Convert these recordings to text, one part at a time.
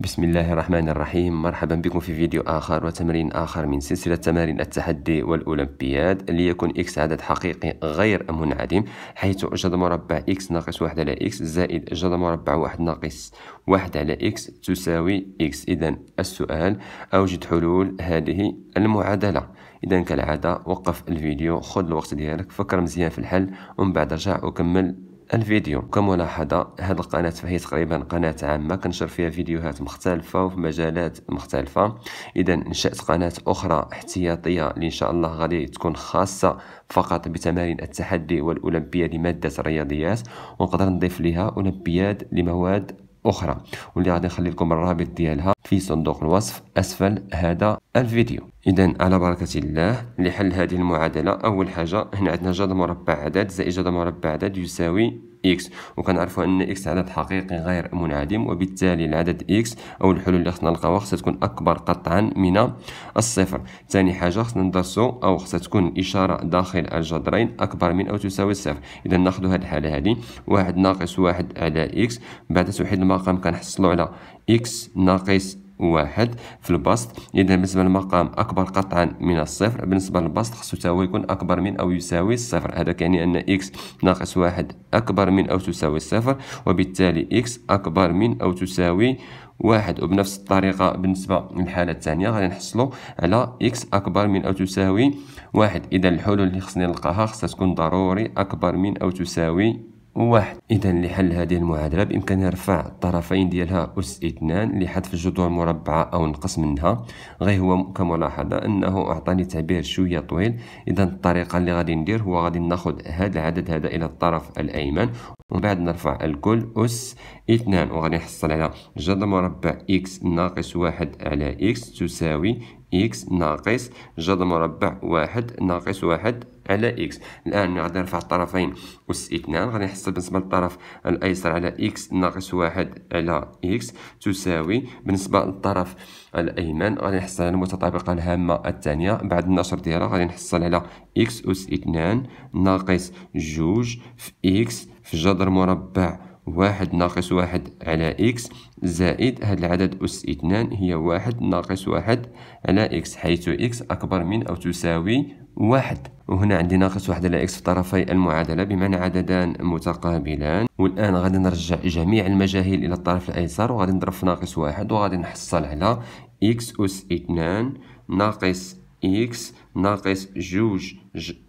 بسم الله الرحمن الرحيم مرحبا بكم في فيديو آخر وتمرين آخر من سلسلة تمارين التحدي والأولمبياد ليكون إكس عدد حقيقي غير منعدم حيث جذر مربع إكس ناقص واحد على إكس زائد جذر مربع واحد ناقص واحد على إكس تساوي إكس إذا السؤال أوجد حلول هذه المعادلة إذا كالعادة وقف الفيديو خذ الوقت ديالك فكر مزيان في الحل ومن بعد رجع وكمل الفيديو كملاحظة هاد القناة فهي تقريبا قناة عامة كنشر فيها فيديوهات مختلفة وفي مجالات مختلفة إذا إنشأت قناة أخرى احتياطية اللي إن شاء الله غادي تكون خاصة فقط بتمارين التحدي والأولمبياد لمادة الرياضيات ونقدر نضيف لها أولمبياد لمواد أخرى واللي غادي نخلي لكم الرابط ديالها في صندوق الوصف أسفل هذا الفيديو إذا على بركة الله لحل هذه المعادلة أول حاجة هنا عندنا جذر مربع عدد زائد جذر مربع عدد يساوي إكس وكنعرفوا أن إكس عدد حقيقي غير منعدم وبالتالي العدد إكس أو الحلول اللي خصنا نلقاوها خصها تكون أكبر قطعا من الصفر ثاني حاجة خصنا ندرسو أو خصها تكون الإشارة داخل الجذرين أكبر من أو تساوي الصفر إذا ناخذ هذه الحالة هذه واحد ناقص واحد على إكس بعد توحيد المقام كنحصلوا على إكس ناقص واحد في البسط إذا بالنسبة للمقام أكبر قطعا من الصفر بالنسبة للبسط خصو تاهو يكون أكبر من أو يساوي الصفر هذا يعني أن إكس ناقص واحد أكبر من أو تساوي الصفر وبالتالي إكس أكبر من أو تساوي واحد وبنفس الطريقة بالنسبة للحالة الثانية غادي نحصلو على إكس أكبر من أو تساوي واحد إذا الحلول اللي خصني نلقاها خصها تكون ضروري أكبر من أو تساوي واحد إذا لحل هذه المعادلة بإمكاني رفع الطرفين ديالها أس اثنان لحذف الجذور المربعة أو نقص منها غير هو كملاحظة أنه أعطاني تعبير شوية طويل إذا الطريقة اللي غادي ندير هو غادي ناخد هذا العدد هذا إلى الطرف الأيمن ومن بعد نرفع الكل أس اثنان وغادي نحصل على جذر مربع إكس ناقص واحد على إكس تساوي إكس ناقص جذر مربع واحد ناقص واحد على إكس الآن غادي نرفع الطرفين أس اثنان غادي نحسب بالنسبة للطرف الأيسر على إكس ناقص واحد على إكس تساوي بالنسبة للطرف الأيمن غادي نحصل على المتطابقة الهامة الثانية بعد النشر ديالها غادي نحصل على إكس أس اثنان ناقص جوج في إكس في جذر مربع واحد ناقص واحد على إكس زائد هذا العدد أس اثنان هي واحد ناقص واحد على إكس حيث إكس أكبر من أو تساوي واحد وهنا عندي ناقص واحد على إكس في طرفي المعادلة بمعنى عددان متقابلان والآن غادي نرجع جميع المجاهيل إلى الطرف الأيسر وغادي نضرب في ناقص واحد وغادي نحصل على إكس أس اثنان ناقص إكس ناقص جوج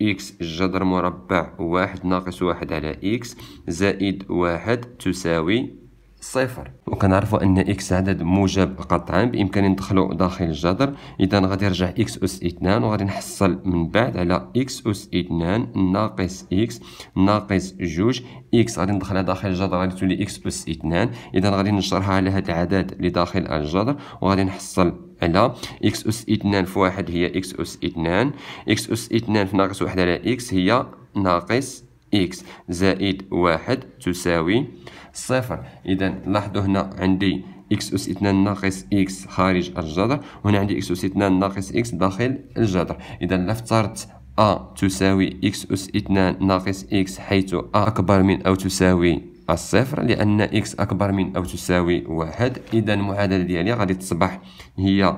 إكس جذر مربع واحد ناقص واحد على إكس زائد واحد تساوي صفر وكنعرفوا ان اكس عدد موجب قطعا بامكاني ندخلو داخل الجذر اذا غادي يرجع اكس اس 2 وغادي نحصل من بعد على اكس اس 2 ناقص اكس ناقص جوج اكس غادي ندخلها داخل الجذر غادي تولي اكس اس 2 اذا غادي نشرحها على هذا العدد اللي داخل الجذر وغادي نحصل على إكس أس اثنان في واحد هي إكس أس اثنان إكس أس اثنان في ناقص واحد على إكس هي ناقص إكس زائد واحد تساوي صفر إذا لاحظوا هنا عندي إكس أس اثنان ناقص إكس خارج الجذر وهنا عندي إكس أس اثنان ناقص إكس داخل الجذر إذا لافترضت أ تساوي إكس أس اثنان ناقص إكس حيث أ أكبر من أو تساوي الصفر لأن إكس أكبر من أو تساوي واحد إذا المعادلة ديالي غادي تصبح هي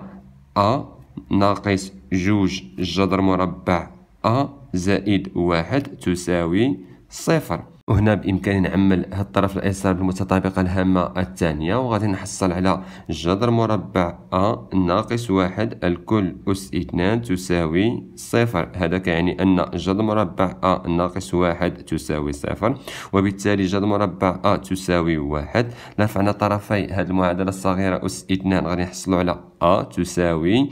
أ ناقص جوج جذر مربع أ زائد واحد تساوي صفر وهنا بامكاني نعمل هاد الطرف الايسر بالمتطابقه الهامه الثانيه وغادي نحصل على جذر مربع ا ناقص واحد الكل اس 2 تساوي صفر هذا كيعني ان جذر مربع ا ناقص واحد تساوي صفر وبالتالي جذر مربع ا تساوي واحد لفعنا طرفي هاد المعادله الصغيره اس 2 غادي نحصلوا على أ تساوي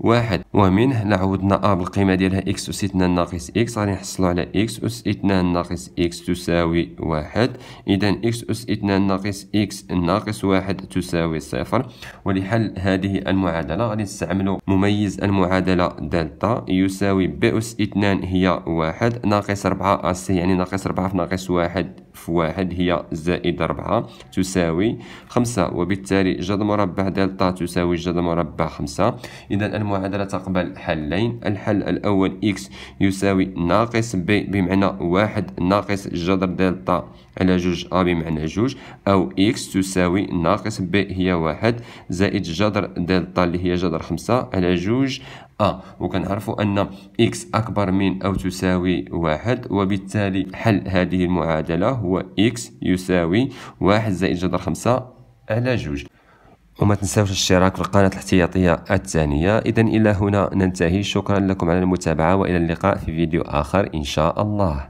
واحد ومنه لعودنا أ بالقيمة ديالها إكس أس اثنان ناقص إكس غادي نحصلو على إكس أس اثنان ناقص إكس تساوي واحد إذا إكس أس اثنان ناقص إكس ناقص واحد تساوي صفر ولحل هذه المعادلة غادي نستعملو مميز المعادلة دلتا يساوي ب أس اثنان هي واحد ناقص ربعة أس يعني ناقص ربعة في ناقص واحد في واحد هي زائد ربعة تساوي خمسة وبالتالي جذر مربع دلتا تساوي جذر مربع خمسة إذا المعادلة تقبل حلين الحل الأول إكس يساوي ناقص ب بمعنى واحد ناقص جذر دلتا على جوج أ بمعنى جوج أو إكس تساوي ناقص ب هي واحد زائد جذر دلتا اللي هي جذر خمسة على جوج أ آه. وكنعرفوا أن إكس أكبر من أو تساوي واحد وبالتالي حل هذه المعادلة هو إكس يساوي واحد زائد جذر خمسة على جوج وما تنساوش الاشتراك في القناة الاحتياطية الثانية إذا إلى هنا ننتهي شكرا لكم على المتابعة وإلى اللقاء في فيديو آخر إن شاء الله